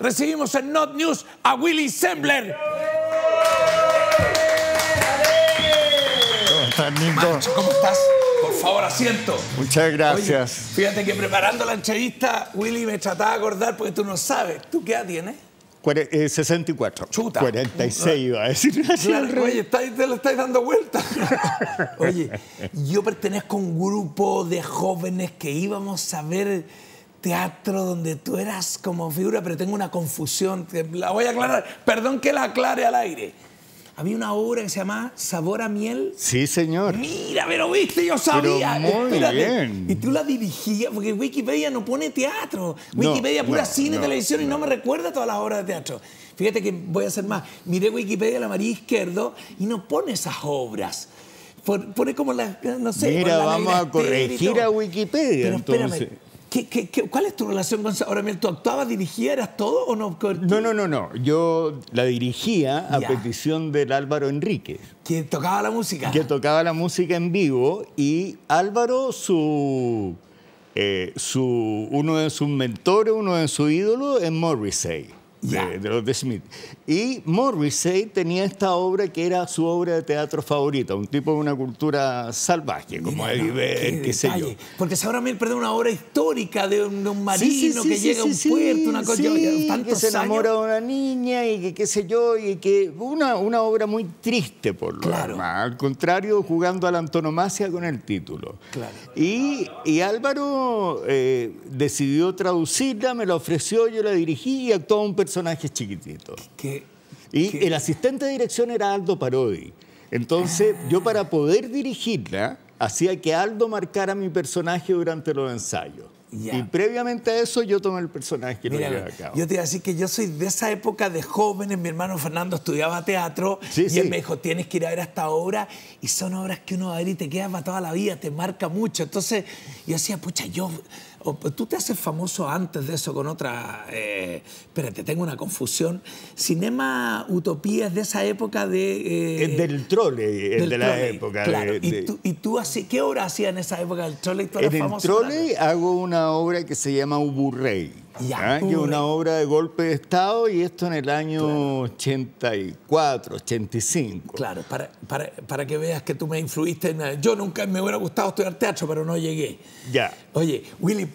recibimos en Not News a Willy Sembler. Mancho, ¿cómo estás? Por favor, asiento. Muchas gracias. fíjate que preparando la entrevista, Willy me trataba de acordar porque tú no sabes. ¿Tú qué edad tienes? 64. Eh, Chuta. 46 iba a decir. oye, te lo estáis dando vuelta. oye, yo pertenezco a un grupo de jóvenes que íbamos a ver teatro donde tú eras como figura, pero tengo una confusión, la voy a aclarar, perdón que la aclare al aire. Había una obra que se llamaba Sabor a Miel. Sí, señor. Mira, pero viste, yo sabía. muy bien. Y tú la dirigías, porque Wikipedia no pone teatro. Wikipedia es pura cine, televisión y no me recuerda todas las obras de teatro. Fíjate que voy a hacer más. Miré Wikipedia la María Izquierdo y no pone esas obras. Pone como las, no sé. Mira, vamos a corregir a Wikipedia. Pero espérame, cuál es tu relación con Sabor Ahora ¿Tú actuabas, dirigieras todo o no? No, no, no, no. Yo la dirigía a petición del Álvaro Enrique. Que tocaba la música. Que tocaba la música en vivo y Álvaro, su, eh, su, uno de sus mentores, uno de sus ídolos es Morrissey. De, los de Smith. Y Morrissey tenía esta obra que era su obra de teatro favorita, un tipo de una cultura salvaje, como el Eddie se qué, sé yo. Porque Sauramiel perder una obra histórica de un, marino que llega a un puerto, una cosa que se enamora de una niña y que qué sé yo, y que una, una obra muy triste por lo demás. Al contrario, jugando a la antonomasia con el título. Y, y Álvaro eh, decidió traducirla, me la ofreció, yo la dirigí y actuó un personaje personajes chiquititos. y el asistente de dirección era Aldo Parodi. Entonces, yo para poder dirigirla, hacía que Aldo marcara mi personaje durante los ensayos. Y previamente a eso yo tomé el personaje que Yo te iba a que yo soy de esa época de jóvenes, mi hermano Fernando estudiaba teatro y él me dijo, tienes que ir a ver esta obra y son obras que uno va a ver y te quedas para toda la vida, te marca mucho. Entonces yo decía, pucha, yo pues, tú te haces famoso antes de eso con otra... Eh, espérate, tengo una confusión. Cinema Utopía es de esa época de... Eh, eh del trole, eh, eh, el de la época. ¿Y, tú, ¿Y así, qué obra hacía en esa época en el trole hago una obra que se llama Uburrey Ah, una obra de golpe de Estado y esto en el año 84, 85. Claro, para, para, que veas que tú me influiste en... Yo nunca me hubiera gustado estudiar teatro, pero no llegué. Ya. Oye, Willy,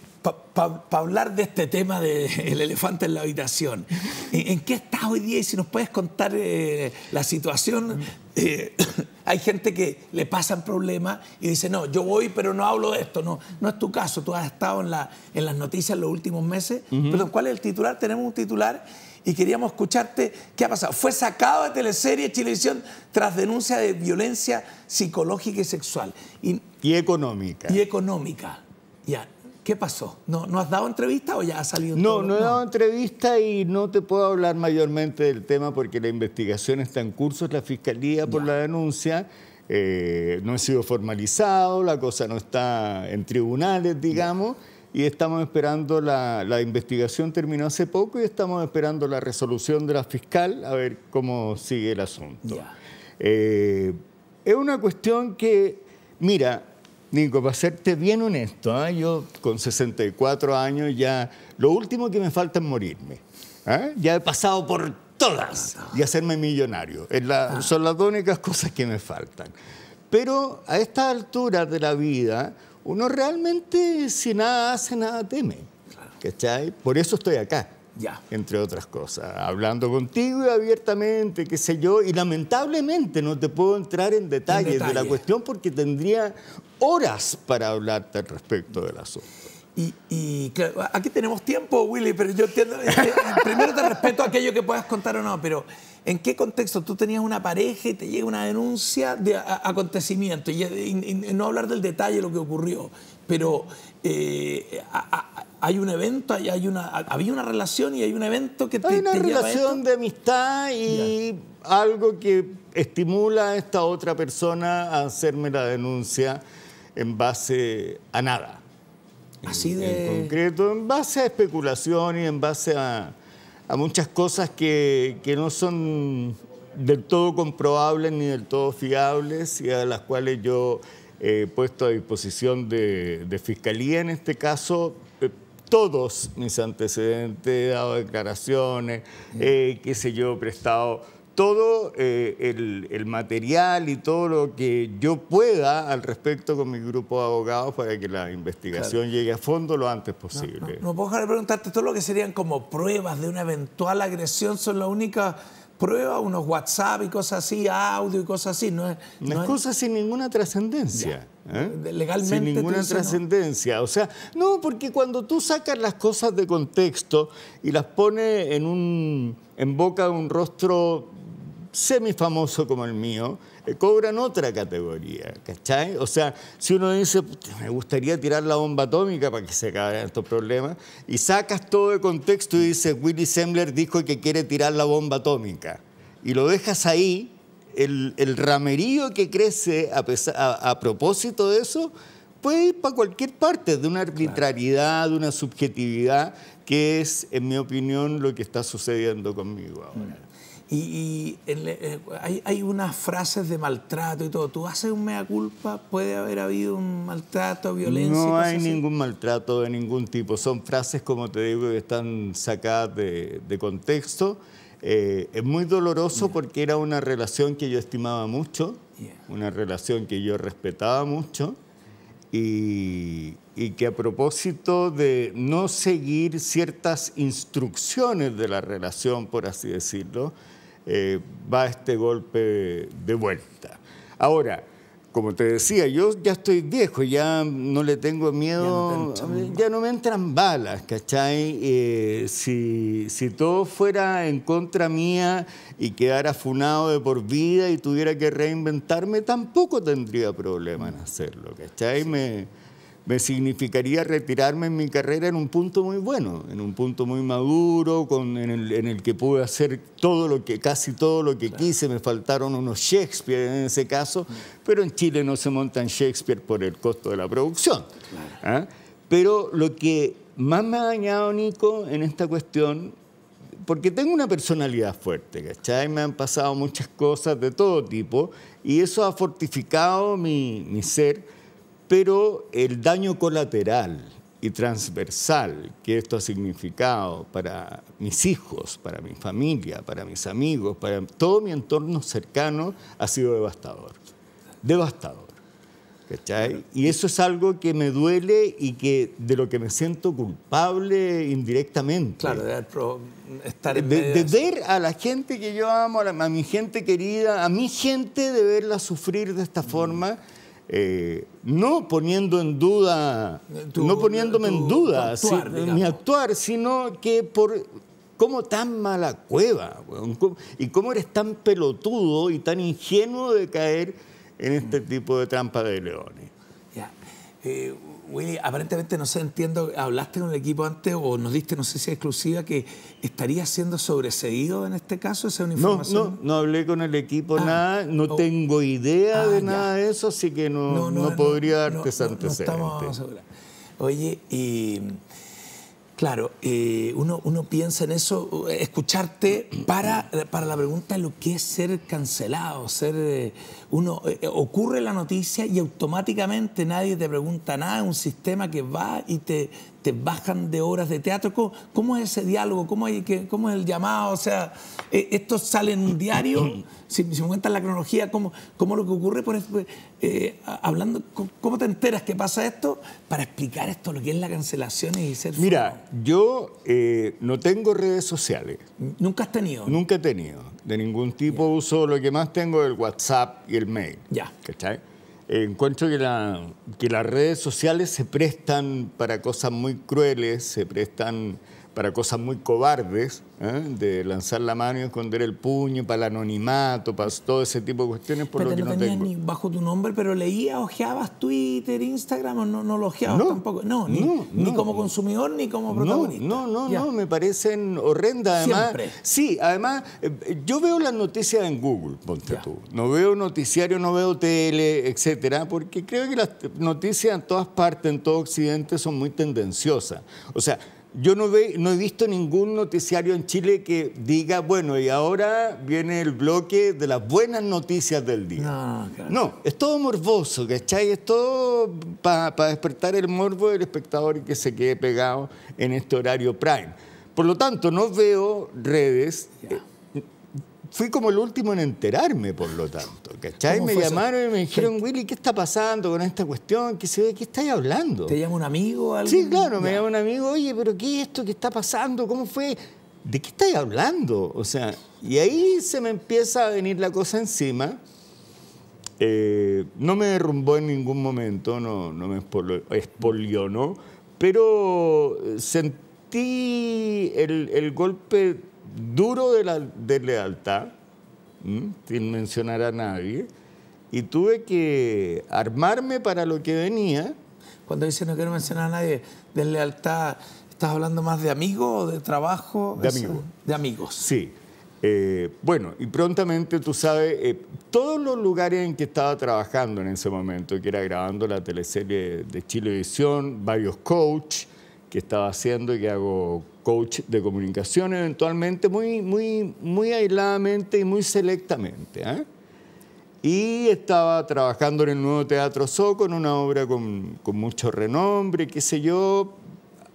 para hablar de este tema del elefante en la habitación, ¿en, qué estás hoy día? Y si nos puedes contar eh, la situación eh, hay gente que le pasan problemas y dice, no, yo voy, pero no hablo de esto. No, no es tu caso. Tú has estado en, la, en las noticias en los últimos meses. pero ¿cuál es el titular? Tenemos un titular y queríamos escucharte qué ha pasado. Fue sacado de teleserie televisión, tras denuncia de violencia psicológica y sexual. Y, y económica. Y económica. Ya. ¿Qué pasó? ¿No, ¿No has dado entrevista o ya ha salido No, todo? no no he dado entrevista y no te puedo hablar mayormente del tema porque la investigación está en curso, es la fiscalía por la denuncia. Eh, no ha sido formalizado, la cosa no está en tribunales, digamos. y estamos esperando la, la, investigación terminó hace poco y estamos esperando la resolución de la fiscal a ver cómo sigue el asunto. Eh, es una cuestión que, mira, Nico, para serte bien honesto, ¿ah? yo con 64 años ya, lo último que me falta es morirme. ¿ah? Ya he pasado por todas y hacerme millonario. La, son las únicas cosas que me faltan. Pero a esta altura de la vida, uno realmente si nada hace, nada teme. ¿Cachai? Por eso estoy acá. Ya. Entre otras cosas, hablando contigo abiertamente, qué sé yo, y lamentablemente no te puedo entrar en detalles detalle. de la cuestión porque tendría horas para hablarte al respecto del asunto. Y, aquí tenemos tiempo, Willy, pero yo entiendo. Este, primero te respeto aquello que puedas contar o no, pero ¿En qué contexto tú tenías una pareja y te llega una denuncia de acontecimiento? Y, no hablar del detalle de lo que ocurrió, pero eh, hay un evento, una, había una relación y hay un evento que te Hay una relación de amistad y algo que estimula a esta otra persona a hacerme la denuncia en base a nada. Así de... En concreto, en base a especulación y en base a a muchas cosas que, no son del todo comprobables ni del todo fiables y a las cuales yo eh, he puesto a disposición de, Fiscalía en este caso eh, todos mis antecedentes, he dado declaraciones, mm. eh, qué sé yo, he prestado todo eh, el, material y todo lo que yo pueda al respecto con mi grupo de abogados para que la investigación llegue a fondo lo antes posible. No, puedo dejar de preguntarte, todo lo que serían como pruebas de una eventual agresión son la única prueba? unos WhatsApp y cosas así, audio y cosas así. No es, no es... sin ninguna trascendencia. ¿eh? Eh, legalmente. Sin ninguna trascendencia. O sea, no, porque cuando tú sacas las cosas de contexto y las pones en, un, en boca de un rostro semifamoso como el mío, eh, cobran otra categoría, ¿cachai? O sea, si uno dice, me gustaría tirar la bomba atómica para que se acaben estos problemas, y sacas todo el contexto y dices, Willy Sembler dijo que quiere tirar la bomba atómica, y lo dejas ahí, el, el ramerío que crece a, a, a propósito de eso, puede ir para cualquier parte, de una arbitrariedad, de una subjetividad, que es, en mi opinión, lo que está sucediendo conmigo ahora. Y, eh, hay, unas frases de maltrato y todo. Tú haces un mea culpa, puede haber habido un maltrato, violencia. No hay ningún maltrato de ningún tipo. Son frases, como te digo, que están sacadas de, contexto. Eh, es muy doloroso porque era una relación que yo estimaba mucho, una relación que yo respetaba mucho. y, que a propósito de no seguir ciertas instrucciones de la relación, por así decirlo, eh, va este golpe de vuelta. Ahora, como te decía, yo ya estoy viejo, ya no le tengo miedo, ya no, eh, me entran balas, ¿cachai? Eh, si, todo fuera en contra mía y quedara funado de por vida y tuviera que reinventarme, tampoco tendría problema en hacerlo, ¿cachai? Me, me significaría retirarme en mi carrera en un punto muy bueno, en un punto muy maduro, con, en, el, que pude hacer todo lo que, casi todo lo que quise, me faltaron unos Shakespeare en ese caso, pero en Chile no se montan Shakespeare por el costo de la producción. ¿ah? Pero lo que más me ha dañado, Nico, en esta cuestión, porque tengo una personalidad fuerte, ¿cachai? Me han pasado muchas cosas de todo tipo y eso ha fortificado mi, mi ser pero el daño colateral y transversal que esto ha significado para mis hijos, para mi familia, para mis amigos, para todo mi entorno cercano, ha sido devastador. Devastador. ¿Cachai? Y eso es algo que me duele y que de lo que me siento culpable indirectamente. Claro, de, estar de, ver a la gente que yo amo, a, mi gente querida, a mi gente, de verla sufrir de esta mm. forma eh, no poniendo en duda, no poniéndome en duda ni actuar, sino que por cómo tan mala cueva y cómo eres tan pelotudo y tan ingenuo de caer en este tipo de trampa de leones. Eh, Willy, aparentemente no sé, entiendo, hablaste con el equipo antes o nos diste, no sé si exclusiva, que estaría siendo sobreseído en este caso, esa información. No, no, no hablé con el equipo ah, nada, no oh. tengo idea ah, de nada de eso, así que no, no, podría darte esa antecedente. Oye, y Claro, eh, uno, uno piensa en eso, escucharte para, la pregunta lo que es ser cancelado, ser eh, uno eh, ocurre la noticia y automáticamente nadie te pregunta nada, es un sistema que va y te te bajan de horas de teatro. ¿Cómo, es ese diálogo? ¿Cómo, hay, es el llamado? O sea, eh, ¿esto sale en un diario? Si, me cuentas la cronología, ¿cómo, cómo lo que ocurre? Por eh, hablando, ¿Cómo te enteras que pasa esto? Para explicar esto, lo que es la cancelación y ser... Mira, yo eh, no tengo redes sociales. ¿Nunca has tenido? Nunca he tenido. De ningún tipo uso. Lo que más tengo es el WhatsApp y el mail. Ya encuentro que, la, que las redes sociales se prestan para cosas muy crueles, se prestan para cosas muy cobardes, ¿eh? de lanzar la mano y esconder el puño, para el anonimato, para todo ese tipo de cuestiones, por lo que no, no Ni bajo tu nombre, pero leía, ojeabas Twitter, Instagram, o no, lo ojeabas tampoco. No, ni, como consumidor ni como protagonista. No, no, no, me parecen horrendas. Además, Siempre. Sí, además, eh, yo veo las noticias en Google, ponte tú. No veo noticiario, no veo tele, etcétera, porque creo que las noticias en todas partes, en todo Occidente, son muy tendenciosas. O sea, yo no, ve, no he visto ningún noticiario en Chile que diga, bueno, y ahora viene el bloque de las buenas noticias del día. No, es todo morboso, ¿cachai? Es todo para despertar el morbo del espectador y que se quede pegado en este horario prime. Por lo tanto, no veo redes fui como el último en enterarme, por lo tanto. ¿Cachai? Me llamaron y me dijeron, Willy, ¿qué está pasando con esta cuestión? ¿Qué, se, qué estáis hablando? ¿Te llama un amigo algo? Sí, claro, me llama un amigo, oye, pero ¿qué es esto que está pasando? ¿Cómo fue? ¿De qué estáis hablando? O sea, y ahí se me empieza a venir la cosa encima. Eh, no me derrumbó en ningún momento, no, me espolió, ¿no? Pero eh, sentí el, el golpe duro de, la, de lealtad, sin mencionar a nadie, y tuve que armarme para lo que venía. Cuando dice no quiero mencionar a nadie, de lealtad ¿estás hablando más de amigos o de trabajo? De amigos. De amigos. Sí. Eh, bueno, y prontamente, tú sabes, eh, todos los lugares en que estaba trabajando en ese momento, que era grabando la teleserie de Chilevisión, varios coach que estaba haciendo y que hago coach de comunicación eventualmente, muy, muy, muy aisladamente y muy selectamente. ¿eh? Y estaba trabajando en el Nuevo Teatro Soco, en una obra con, mucho renombre, qué sé yo.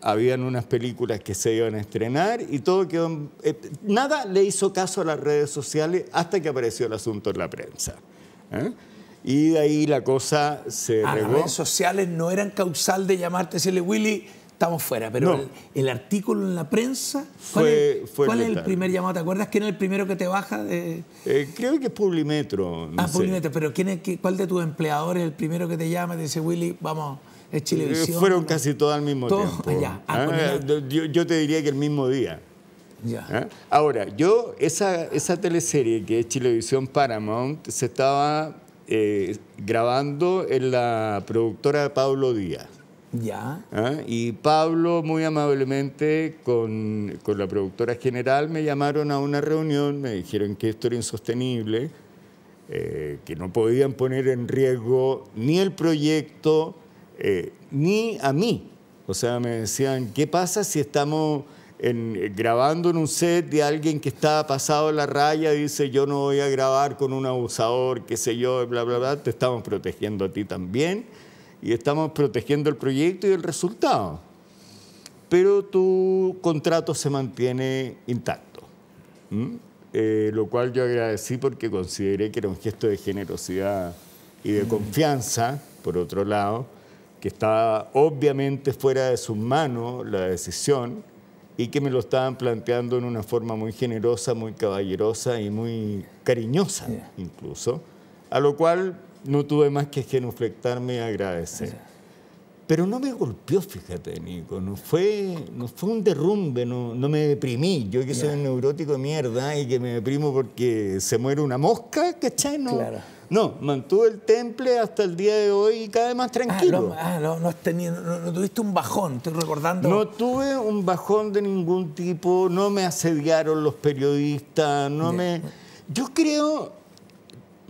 Habían unas películas que se iban a estrenar y todo quedó... Eh, nada le hizo caso a las redes sociales hasta que apareció el asunto en la prensa. ¿eh? Y de ahí la cosa se... Ah, las redes sociales no eran causal de llamarte, decirle, Willy, estamos fuera, pero el, artículo en la prensa, fue, ¿cuál es, el primer llamado? ¿Te acuerdas quién es el primero que te baja? Eh, creo que es Publimetro. ah, Publimetro, pero ¿quién ¿cuál de tus empleadores es el primero que te llama y te dice, Willy, vamos, es Chilevisión? Eh, fueron casi todos al mismo todos tiempo. Allá. Ah, ah, yo, te diría que el mismo día. Ya. ¿Ah? Ahora, yo, esa, esa teleserie que es Chilevisión Paramount, se estaba eh, grabando en la productora de Pablo Díaz. Ya. ¿Ah? Y Pablo, muy amablemente, con, con, la productora general, me llamaron a una reunión, me dijeron que esto era insostenible, eh, que no podían poner en riesgo ni el proyecto, eh, ni a mí. O sea, me decían, ¿qué pasa si estamos grabando en un set de alguien que está pasado la raya, dice, yo no voy a grabar con un abusador, qué sé yo, bla, bla, bla, te estamos protegiendo a ti también? y estamos protegiendo el proyecto y el resultado. Pero tu contrato se mantiene intacto, eh, lo cual yo agradecí porque consideré que era un gesto de generosidad y de mm. confianza, por otro lado, que estaba obviamente fuera de sus manos la decisión y que me lo estaban planteando en una forma muy generosa, muy caballerosa y muy cariñosa incluso, a lo cual no tuve más que genuflectarme y agradecer. Pero no me golpeó, fíjate, Nico. No fue, no fue un derrumbe, no, no me deprimí. Yo que soy un neurótico de mierda y que me deprimo porque se muere una mosca, ¿cachai? No, no mantuve el temple hasta el día de hoy y cada vez más tranquilo. Ah, ah, no, no, tuviste un bajón, estoy recordando. No tuve un bajón de ningún tipo, no me asediaron los periodistas, no me... Yo creo,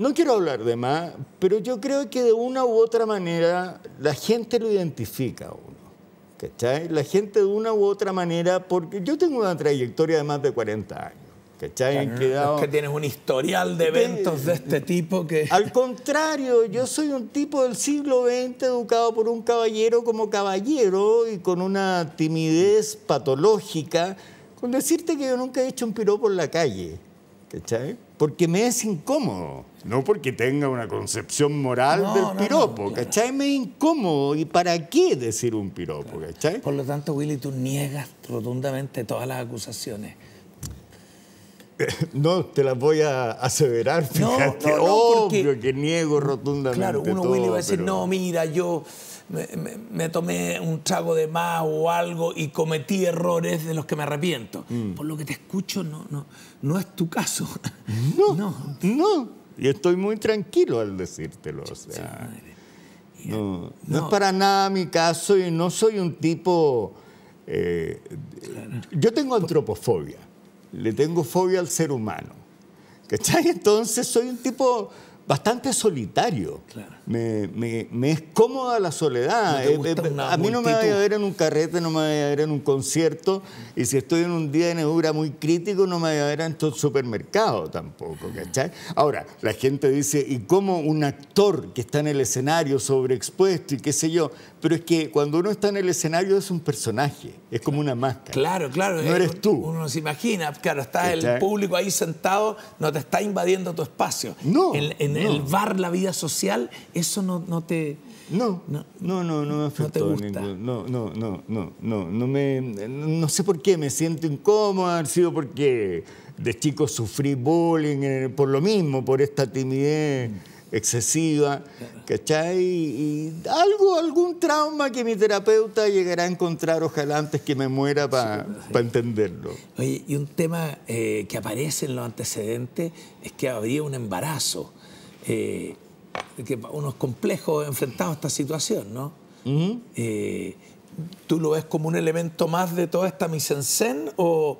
no quiero hablar de más, pero yo creo que de una u otra manera la gente lo identifica a uno. ¿Cachai? La gente de una u otra manera, porque yo tengo una trayectoria de más de 40 años. ¿Cachai? que tienes un historial de eventos de este tipo que... Al contrario, yo soy un tipo del siglo XX educado por un caballero como caballero y con una timidez patológica, con decirte que yo nunca he hecho un piropo en la calle. ¿cachai? Porque me es incómodo, no porque tenga una concepción moral del piropo, ¿cachai? Me es incómodo. ¿Y para qué decir un piropo, ¿cachai? Por lo tanto, Willy, tú niegas rotundamente todas las acusaciones. No, te las voy a aseverar, fíjate. Obvio que niego rotundamente. Claro, uno Willy va a decir, no, mira, yo me, tomé un trago de más o algo y cometí errores de los que me arrepiento. Mm. Por lo que te escucho, no, no, no es tu caso. No, no. Y estoy muy tranquilo al decírtelo. no, es para nada mi caso y no soy un tipo... Eh, yo tengo antropofobia. Le tengo fobia al ser humano. ¿Cachai? Entonces soy un tipo bastante solitario. Me, me, es cómoda la soledad. Eh, eh, a mí no me vaya a ver en un carrete, no me vaya a ver en un concierto. Y si estoy en un día de neura muy crítico, no me vaya a ver en todo supermercado tampoco, ¿cachai? Ahora, la gente dice, ¿y cómo un actor que está en el escenario sobreexpuesto y qué sé yo? Pero es que cuando uno está en el escenario es un personaje, es como una máscara. Claro, claro. No eh, eres tú. Uno se imagina, claro, está el público ahí sentado, no te está invadiendo tu espacio. No en el bar, la vida social, eso no, no te... No, no, no, me afectó. No, no, no, no, no, no, me, no sé por qué me siento incómodo, ha sido porque de chico sufrí bullying eh, por lo mismo, por esta timidez excesiva, ¿cachai? Y, algo, algún trauma que mi terapeuta llegará a encontrar, ojalá antes que me muera, para entenderlo. Oye, y un tema eh, que aparece en los antecedentes es que había un embarazo eh, que unos complejos enfrentados a esta situación, ¿no? Eh, ¿Tú lo ves como un elemento más de toda esta misencén, o,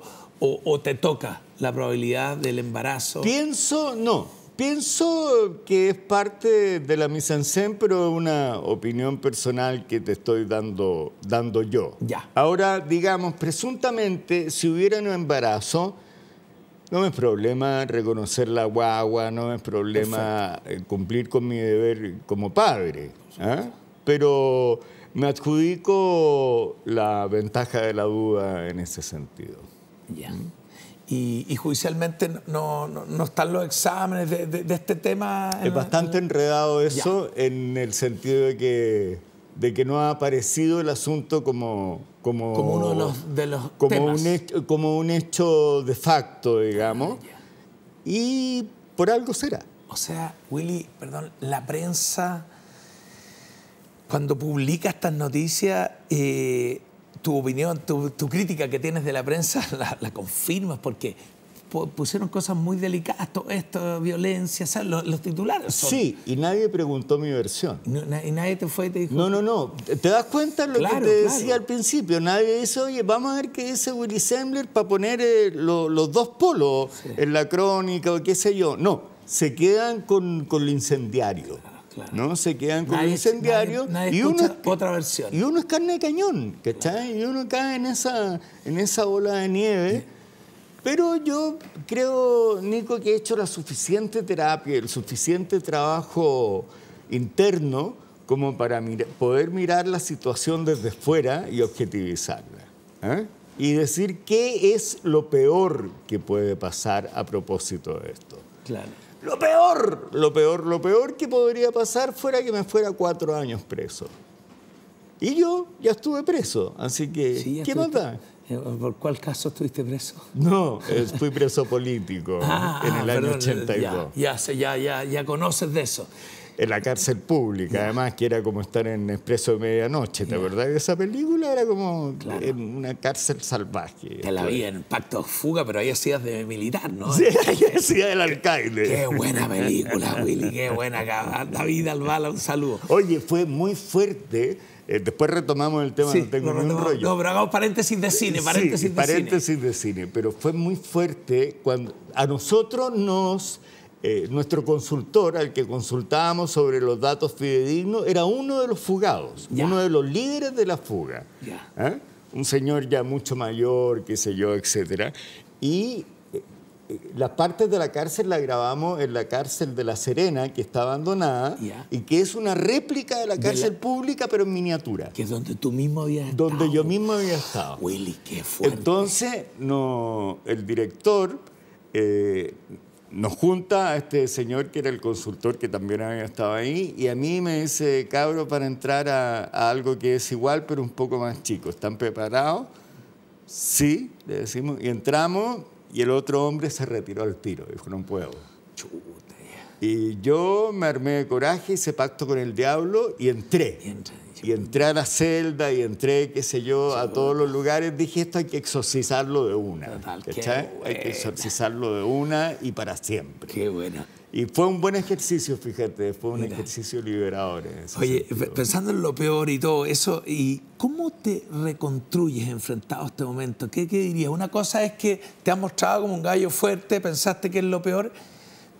te toca la probabilidad del embarazo? Pienso, no, Pienso que es parte de la misencén, pero es una opinión personal que te estoy dando, dando yo. Ya. Ahora, digamos, presuntamente, si hubiera un embarazo, no es problema reconocer la guagua, no es problema eh, cumplir con mi deber como padre. ¿ah? Pero me adjudico la ventaja de la duda en ese sentido. Ya. Y, judicialmente no, están los exámenes de, este tema. Es bastante enredado eso en el sentido de que no ha aparecido el asunto como como, uno de los, como Un hecho, de facto, digamos. Y por algo será. O sea, Willy, perdón, la prensa, cuando publica estas noticias, eh, tu opinión, tu, crítica que tienes de la prensa, la, la confirmas porque pusieron cosas muy delicadas, todo esto, violencia, Los, titulares. Sí, y nadie preguntó mi versión. y nadie te fue y te dijo... No, no, no. ¿Te das cuenta de lo que te decía al principio? Nadie dice, oye, vamos a ver qué dice Willy Sembler para poner eh, los dos polos en la crónica o qué sé yo. No, se quedan con, con incendiario. Ah, ¿no? Se quedan con el incendiario nadie, y uno es, otra versión. Y uno es carne de cañón, ¿cachai? Y uno cae en esa, en esa bola de nieve. Pero yo creo, Nico, que he hecho la suficiente terapia, el suficiente trabajo interno como para poder mirar la situación desde fuera y objetivizarla. ¿eh? Y decir qué es lo peor que puede pasar a propósito de esto. Claro. Lo peor, lo peor, lo peor que podría pasar fuera que me fuera cuatro años preso. Y yo ya estuve preso, así que, ¿qué más da? Eh, ¿Por cuál caso estuviste preso? No, fui preso político ah, en el año 82. Ya, ya, conoces de eso en la cárcel pública, además que era como estar en Expreso de Medianoche, ¿te acordás esa película? Era como una cárcel salvaje. Te la vi en Pacto Fuga, pero ahí hacías de militar, ¿no? Sí, ahí hacías del alcalde. Qué buena película, Willy, qué buena. David Albala, un saludo. Oye, fue muy fuerte eh, después retomamos el tema, no tengo ningún rollo. No, pero hagamos paréntesis de eh, cine, paréntesis sí, de paréntesis de cine, pero fue muy fuerte cuando a nosotros nos... Eh, nuestro consultor, al que consultábamos sobre los datos fidedignos, era uno de los fugados, uno de los líderes de la fuga. Un señor ya mucho mayor, qué sé yo, etcétera. Y las partes de la cárcel la grabamos en la cárcel de La Serena, que está abandonada, y que es una réplica de la cárcel pública, pero en miniatura. Que es donde tú mismo habías donde estado. Donde yo mismo había estado. Willy, qué fuerte. Entonces, no, el director eh, nos junta a este señor que era el consultor que también había estado ahí, y a mí me dice, cabro, para entrar a algo que es igual, pero un poco más chico. ¿Están preparados? Sí, le decimos, y entramos y el otro hombre se retiró al tiro, dijo, no puedo. Chuta. Y yo me armé de coraje, hice pacto con el diablo y entré. Y entré. Y entré a la celda y entré, qué sé yo, a todos los lugares. Dije, esto hay que exorcizarlo de una. hay que exorcizarlo de una y para siempre. Qué bueno. Y fue un buen ejercicio, fíjate, fue un ejercicio liberador. Oye, pensando en lo peor y todo eso, ¿y cómo te reconstruyes enfrentado a este momento? ¿Qué, ¿Qué, dirías? Una cosa es que te has mostrado como un gallo fuerte, pensaste que es lo peor,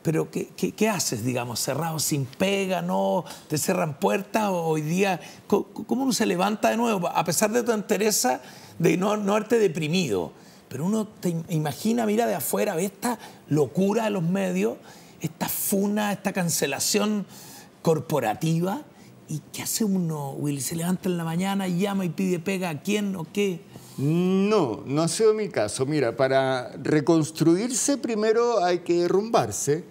pero ¿qué, qué, haces, digamos? Cerrado sin pega, ¿no? ¿Te cerran puertas hoy día? ¿Cómo, uno se levanta de nuevo? A pesar de tu entereza de no, haberte deprimido. Pero uno te imagina, mira de afuera, ve esta locura de los medios, esta funa, esta cancelación corporativa. ¿Y qué hace uno, Willy? ¿Se levanta en la mañana, y llama y pide pega a quién o qué? No, no ha sido mi caso. Mira, para reconstruirse primero hay que derrumbarse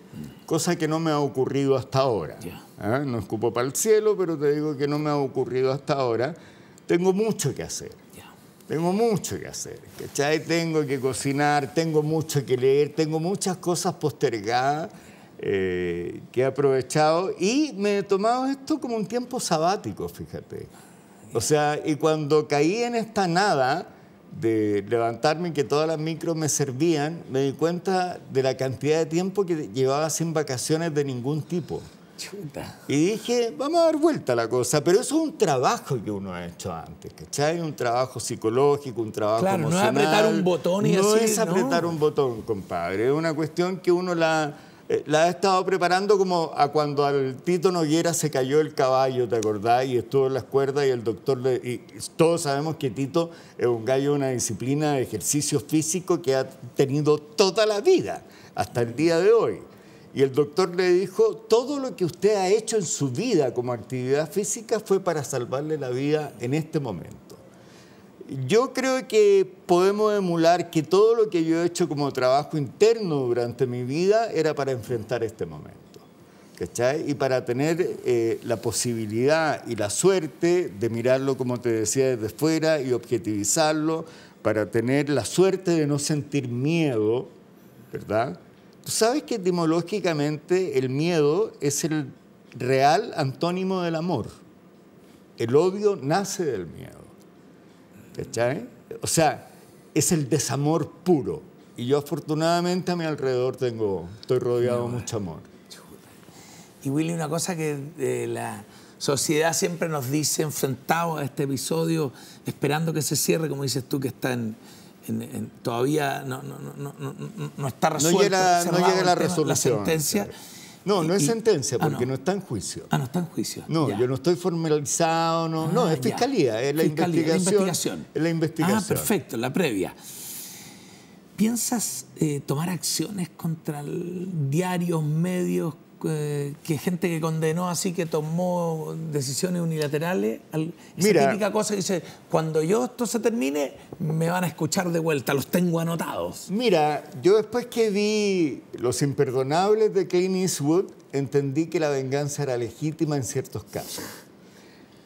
cosa que no me ha ocurrido hasta ahora. ¿eh? No escupo para el cielo, pero te digo que no me ha ocurrido hasta ahora. Tengo mucho que hacer. Tengo mucho que hacer. ya Tengo que cocinar, tengo mucho que leer, tengo muchas cosas postergadas eh, que he aprovechado y me he tomado esto como un tiempo sabático, fíjate. O sea, y cuando caí en esta nada, de levantarme y que todas las micros me servían, me di cuenta de la cantidad de tiempo que llevaba sin vacaciones de ningún tipo. Y dije, vamos a dar vuelta a la cosa, pero eso es un trabajo que uno ha hecho antes, ¿cachai? Un trabajo psicológico, un trabajo claro, no es apretar un botón y no es apretar un botón, compadre. Es una cuestión que uno la eh, la ha estado preparando como a cuando al Tito Noguera se cayó el caballo, ¿te acordás? Y estuvo en las cuerdas y el doctor... Le, y todos sabemos que Tito es un gallo de una disciplina de ejercicio físico que ha tenido toda la vida, hasta el día de hoy. Y el doctor le dijo, todo lo que usted ha hecho en su vida como actividad física fue para salvarle la vida en este momento. Yo creo que podemos emular que todo lo que yo he hecho como trabajo interno durante mi vida era para enfrentar este momento. ¿Cachai? Y para tener eh, la posibilidad y la suerte de mirarlo, como te decía, desde fuera y objetivizarlo, para tener la suerte de no sentir miedo, ¿verdad? Tú sabes que etimológicamente el miedo es el real antónimo del amor. El odio nace del miedo. O sea, es el desamor puro. Y yo afortunadamente a mi alrededor tengo, estoy rodeado de mucho amor. Y Willy, una cosa que eh, la sociedad siempre nos dice, enfrentados a este episodio, esperando que se cierre, como dices tú, que está en, todavía no, está resuelto. No llega, la sentencia. No, no es sentencia, ah, porque no. está en juicio. Ah, no está en juicio. No, yo no estoy formalizado, no, no es ah, fiscalía, es la, investigación, la investigación. la investigación. Ah, perfecto, la previa. ¿Piensas eh, tomar acciones contra diarios, medios, eh, que gente que condenó así, que tomó decisiones unilaterales. esa típica cosa que dice, cuando yo esto se termine, me van a escuchar de vuelta, los tengo anotados. Mira, yo después que vi Los Imperdonables de Clint Eastwood, entendí que la venganza era legítima en ciertos casos.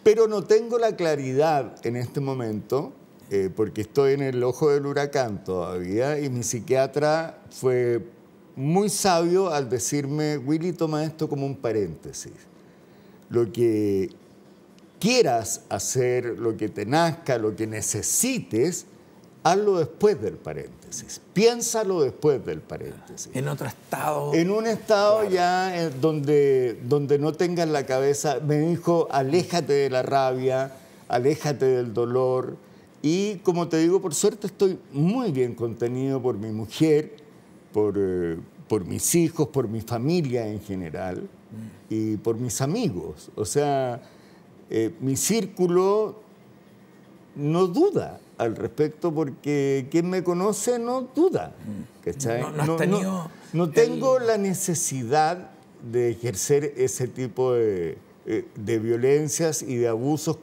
Pero no tengo la claridad en este momento eh, porque estoy en el ojo del huracán todavía y mi psiquiatra fue muy sabio al decirme, Willy, toma esto como un paréntesis. Lo que quieras hacer, lo que te nazca, lo que necesites, hazlo después del paréntesis. Piénsalo después del paréntesis. En otro estado. En un estado ya eh, donde, donde no tengas la cabeza. Me dijo, aléjate de la rabia, aléjate del dolor. Y como te digo, por suerte estoy muy bien contenido por mi mujer por, eh, por mis hijos, por mi familia en general y por mis amigos. O sea, eh, mi círculo no duda al respecto porque quien me conoce no duda. que No, tengo la necesidad de ejercer ese tipo de, eh, violencias y de abusos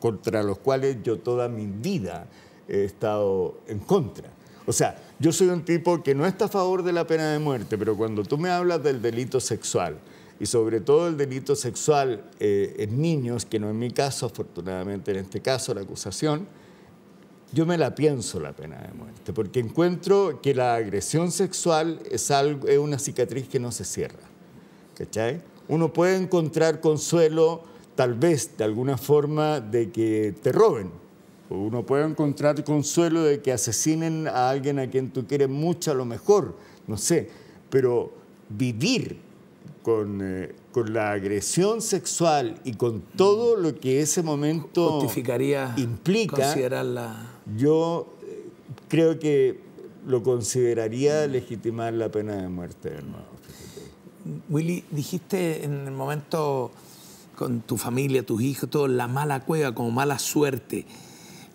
contra los cuales yo toda mi vida he estado en contra. O sea, yo soy un tipo que no está a favor de la pena de muerte, pero cuando tú me hablas del delito sexual, y sobre todo el delito sexual eh, en niños, que no en mi caso, afortunadamente en este caso la acusación, yo me la pienso la pena de muerte, porque encuentro que la agresión sexual es, algo, es una cicatriz que no se cierra. ¿Cachai? Uno puede encontrar consuelo, tal vez de alguna forma, de que te roben, uno puede encontrar consuelo de que asesinen a alguien a quien tú quieres mucho, a lo mejor, no sé, pero vivir con, eh, la agresión sexual y con todo mm. lo que ese momento implica, yo eh, creo que lo consideraría mm. legitimar la pena de muerte Willy, dijiste en el momento con tu familia, tus hijos, todo, la mala cueva como mala suerte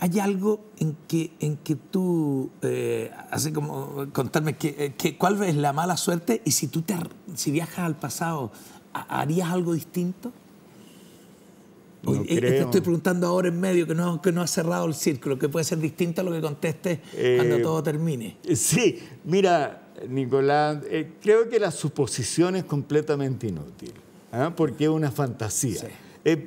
hay algo en que, en que tú, eh, así como contarme, eh, ¿cuál es la mala suerte? Y si tú te, si viajas al pasado, ¿harías algo distinto? Eh, te estoy preguntando ahora en medio que no, que no ha cerrado el círculo, que puede ser distinto a lo que contestes cuando todo termine. Sí, mira, Nicolás, creo que la suposición es completamente inútil, ¿ah? porque es una fantasía.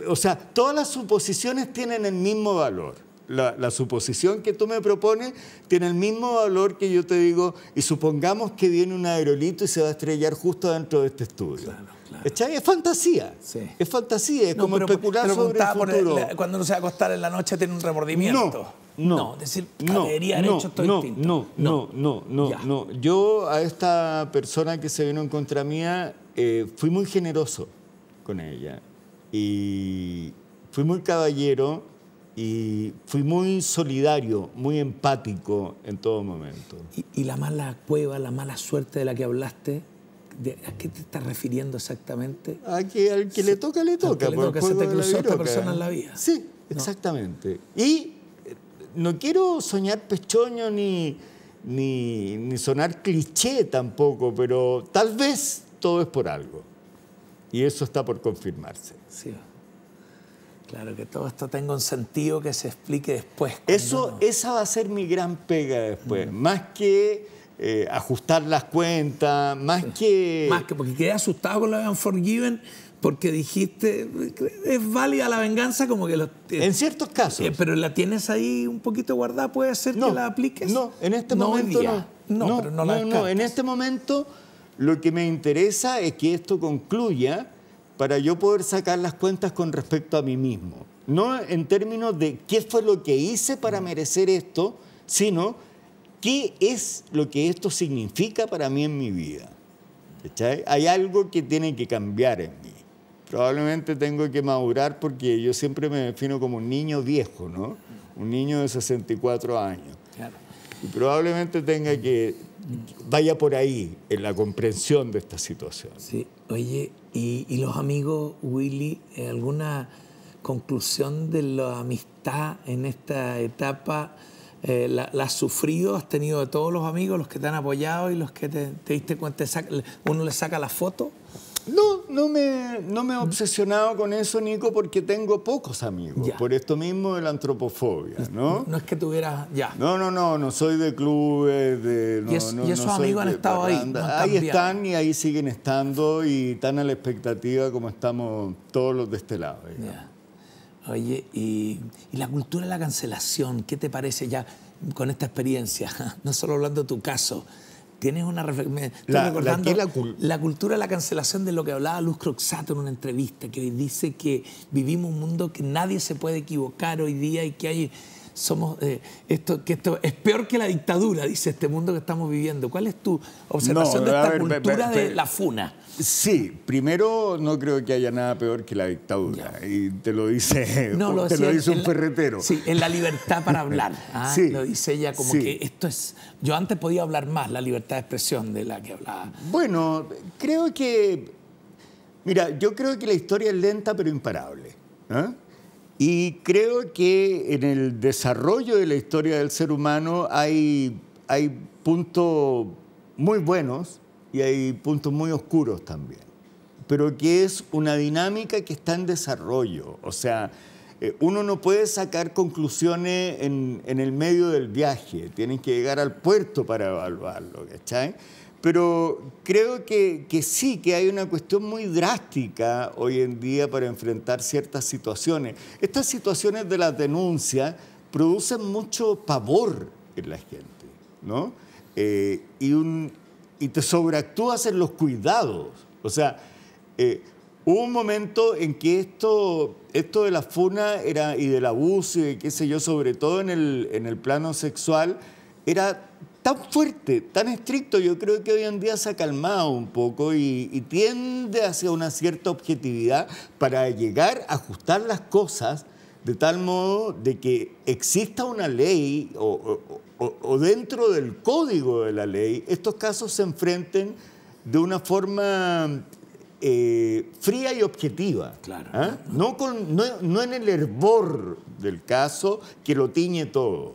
o sea, todas las suposiciones tienen el mismo valor. La, suposición que tú me propones tiene el mismo valor que yo te digo, y supongamos que viene un aerolito y se va a estrellar justo dentro de este estudio. Claro, claro. Es fantasía. Es fantasía, es como especular sobre el cuando uno se va a acostar en la noche tiene un remordimiento. No, no, no decir, no, hecho distinto. No, no, no, Yo a esta persona que se vino en contra mía eh, fui muy generoso con ella y fui muy caballero y fui muy solidario, muy empático en todo momento. ¿Y, y la mala cueva, la mala suerte de la que hablaste? ¿A qué te estás refiriendo exactamente? A que al que le toca, le toca. Al que le toca, se te cruzó esta persona en la vida. Sí, exactamente. Y eh, no quiero soñar pechoño ni, ni, ni sonar cliché tampoco, pero tal vez todo es por algo. Y eso está por confirmarse. Sí. Claro, que todo esto tenga un sentido que se explique después. Eso, esa va a ser mi gran pega después. Mm. Más que eh, ajustar las cuentas, más que... Más que porque quedé asustado con la Unforgiven porque dijiste, es válida la venganza como que... Lo, eh, en ciertos casos. Eh, pero la tienes ahí un poquito guardada, puede ser que la apliques. No, en este momento no. No, pero no, no, en este momento lo que me interesa es que esto concluya para yo poder sacar las cuentas con respecto a mí mismo. No en términos de qué fue lo que hice para merecer esto, sino qué es lo que esto significa para mí en mi vida. Hay algo que tiene que cambiar en mí. Probablemente tengo que madurar porque yo siempre me defino como un niño viejo, ¿no? Un niño de 64 años. Y probablemente tenga que, vaya por ahí en la comprensión de esta situación. Sí, oye, y, los amigos, Willy, eh, ¿alguna conclusión de la amistad en esta etapa? Eh, la, has sufrido, has tenido de todos los amigos, los que te han apoyado y los que te, diste cuenta, uno le saca la foto. No, no me, no me he obsesionado con eso, Nico, porque tengo pocos amigos. Por esto mismo de la antropofobia, ¿no? No es que tuviera Ya. No, no, no, no soy de clubes, de... y, esos amigos han estado ahí. ahí están y ahí siguen estando y tan a la expectativa como estamos todos los de este lado. Oye, y, y la cultura de la cancelación, ¿qué te parece ya con esta experiencia? No solo hablando de tu caso, Tienes una La, la, cultura de la cancelación de lo que hablaba Luz Croxato en una entrevista, que dice que vivimos un mundo que nadie se puede equivocar hoy día y que hay somos eh, esto, que esto es peor que la dictadura, dice este mundo que estamos viviendo. ¿Cuál es tu observación de esta cultura de la funa? Sí, primero no creo que haya nada peor que la dictadura. Y te lo dice, te lo dice un ferretero. Sí, en la libertad para hablar. Ah, lo dice ella como que esto es. Yo antes podía hablar más, la libertad de expresión de la que hablaba. Bueno, creo que. Mira, yo creo que la historia es lenta pero imparable. ¿eh? Y creo que en el desarrollo de la historia del ser humano hay, hay puntos muy buenos y hay puntos muy oscuros también, pero que es una dinámica que está en desarrollo. O sea, eh, uno no puede sacar conclusiones en, en el medio del viaje, tienen que llegar al puerto para evaluarlo, ¿cachai? Pero creo que, que, sí, que hay una cuestión muy drástica hoy en día para enfrentar ciertas situaciones. Estas situaciones de las denuncia producen mucho pavor en la gente, ¿no? Eh, y, un, y te sobreactúas en los cuidados. O sea, eh, hubo un momento en que esto, esto de la funa era, y del abuso y qué sé yo, sobre todo en el, en el plano sexual, era tan fuerte, tan estricto, yo creo que hoy en día se ha calmado un poco y, tiende hacia una cierta objetividad para llegar a ajustar las cosas de tal modo de que exista una ley o, dentro del código de la ley estos casos se enfrenten de una forma eh, fría y objetiva. ¿ah? No, con, no, en el hervor del caso que lo tiñe todo.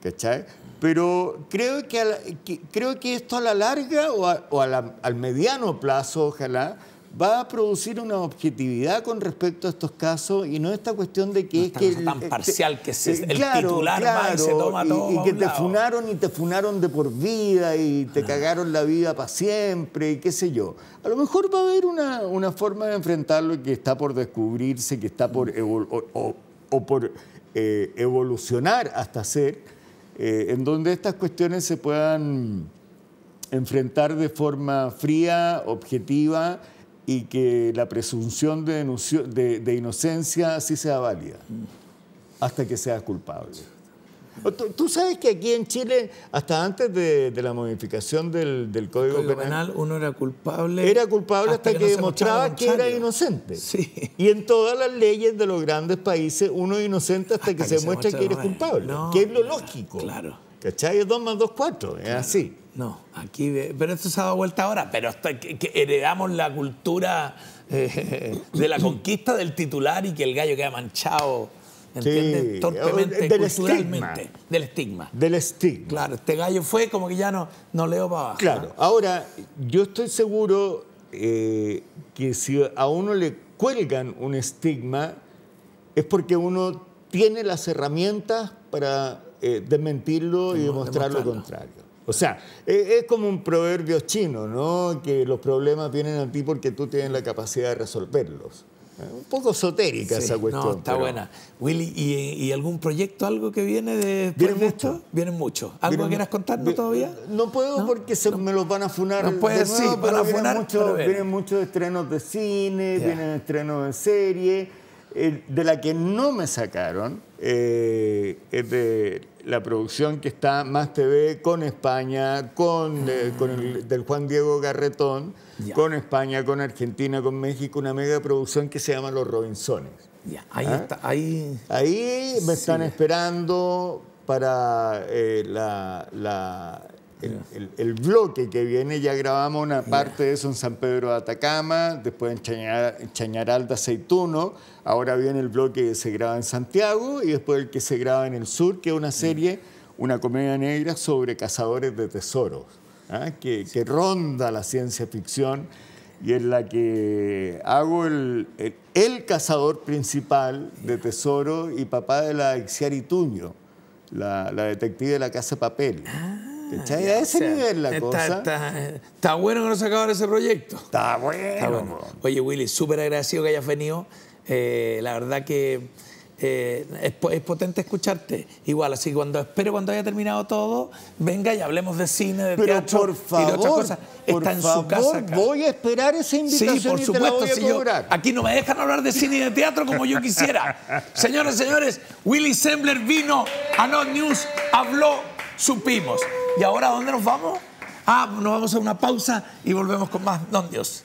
¿Cachai? Pero creo que, creo que esto a la larga o, al mediano plazo, ojalá, va a producir una objetividad con respecto a estos casos y no esta cuestión de que es que es tan parcial que es eh, el titular va y se toma y, que te funaron y te funaron de por vida y te ah. cagaron la vida para siempre y qué sé yo. A lo mejor va a haber una, forma de enfrentarlo que está por descubrirse, que está por mm. por eh, evolucionar hasta ser eh, en donde estas cuestiones se puedan enfrentar de forma fría, objetiva y que la presunción de, inocencia sí sea válida hasta que sea culpable. Tú, sabes que aquí en Chile, hasta antes de, la modificación del, Código, penal, uno era culpable. Era culpable hasta, que, demostraba que era inocente. Y en todas las leyes de los grandes países, uno es inocente hasta, que, se, demuestra muestra que eres culpable, que es lo lógico. Claro. ¿Cachai? 2 más 2, 4. Es así. No, aquí. Pero esto se ha dado vuelta ahora. Pero hasta que, heredamos la cultura eh, de la conquista del titular y que el gallo queda manchado. Entienden, Torpemente, del Estigma. Del estigma. Claro, este gallo fue como que ya no, no leo para abajo. Claro, ahora yo estoy seguro eh, que si a uno le cuelgan un estigma es porque uno tiene las herramientas para eh, desmentirlo y demostrar lo contrario. O sea, e-, es, como un proverbio chino, ¿no? Que los problemas vienen a ti porque tú tienes la capacidad de resolverlos. Un poco esotérica esa cuestión. No, está buena. Willy, ¿y, ¿y, algún proyecto, algo que viene de Vienen de Vienen muchos. ¿Algo que quieras contarnos todavía? No puedo porque se, me los van a funar. No puedes, sí, van a vienen vienen muchos estrenos de cine, vienen estrenos de serie de la que no me sacaron eh, es de la producción que está Más TV con España, eh, con, el, del Juan Diego Garretón, con España, con Argentina, con México, una mega producción que se llama Los Robinsones. Ahí, ¿Ah? está, ahí... ahí me están esperando para eh, la el, bloque que viene ya grabamos una parte de eso en San Pedro de Atacama, después en Chañaral de Aceituno, ahora viene el bloque que se graba en Santiago y después el que se graba en el sur, que es una serie, una comedia negra sobre cazadores de tesoros, ¿ah? que, ronda la ciencia ficción y en la que hago el, el, cazador principal de tesoro y papá de la Ixiar Tuño, la, la detective de la Casa Papel. Ah, a ese nivel la está, cosa. Está, bueno que nos acabaron ese proyecto. Está bueno. Oye, Willy, súper agradecido que hayas venido. Eh, la verdad que eh, es, potente escucharte. Igual, así que cuando espero cuando haya terminado todo, venga y hablemos de cine, de teatro por favor, Por Está en favor, su casa. Voy a esperar esa invitación. Sí, por supuesto. Te aquí no me dejan hablar de cine y de teatro como yo quisiera. Señores, señores, Willy Sembler vino a Not News, habló supimos. ¿Y ahora dónde nos vamos? Ah, nos vamos a una pausa y volvemos con más Don Dios.